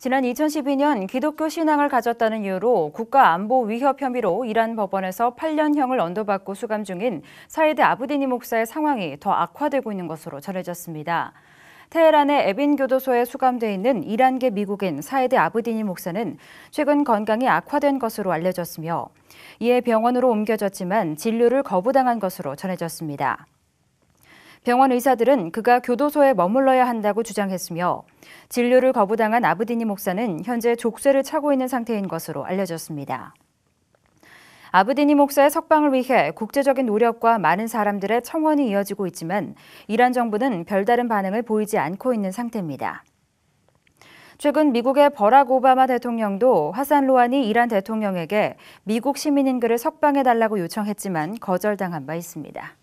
지난 2012년 기독교 신앙을 가졌다는 이유로 국가안보 위협 혐의로 이란 법원에서 8년형을 언도받고 수감 중인 사이드 아부디니 목사의 상황이 더 악화되고 있는 것으로 전해졌습니다. 테헤란의 에빈 교도소에 수감돼 있는 이란계 미국인 사이드 아부디니 목사는 최근 건강이 악화된 것으로 알려졌으며 이에 병원으로 옮겨졌지만 진료를 거부당한 것으로 전해졌습니다. 병원 의사들은 그가 교도소에 머물러야 한다고 주장했으며 진료를 거부당한 아브디니 목사는 현재 족쇄를 차고 있는 상태인 것으로 알려졌습니다. 아브디니 목사의 석방을 위해 국제적인 노력과 많은 사람들의 청원이 이어지고 있지만 이란 정부는 별다른 반응을 보이지 않고 있는 상태입니다. 최근 미국의 버락 오바마 대통령도 화산 로안이 이란 대통령에게 미국 시민인 그를 석방해달라고 요청했지만 거절당한 바 있습니다.